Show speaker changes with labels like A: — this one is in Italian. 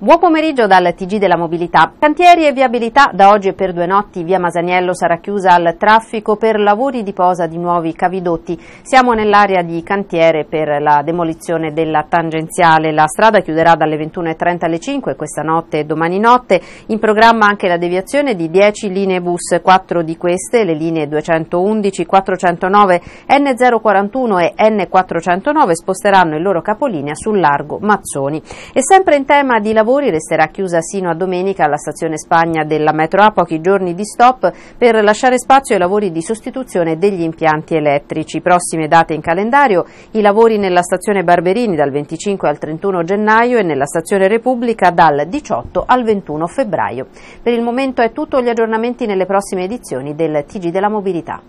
A: Buon pomeriggio dal TG della Mobilità. Cantieri e viabilità. Da oggi e per due notti via Masaniello sarà chiusa al traffico per lavori di posa di nuovi cavidotti. Siamo nell'area di cantiere per la demolizione della tangenziale. La strada chiuderà dalle 21.30 alle 5 questa notte e domani notte. In programma anche la deviazione di 10 linee bus, 4 di queste, le linee 211, 409, N041 e N409 sposteranno il loro capolinea sul largo Mazzoni. E sempre in tema di lavoro lavori resterà chiusa sino a domenica alla stazione Spagna della metro A, pochi giorni di stop per lasciare spazio ai lavori di sostituzione degli impianti elettrici. Prossime date in calendario i lavori nella stazione Barberini dal 25 al 31 gennaio e nella stazione Repubblica dal 18 al 21 febbraio. Per il momento è tutto, gli aggiornamenti nelle prossime edizioni del TG della Mobilità.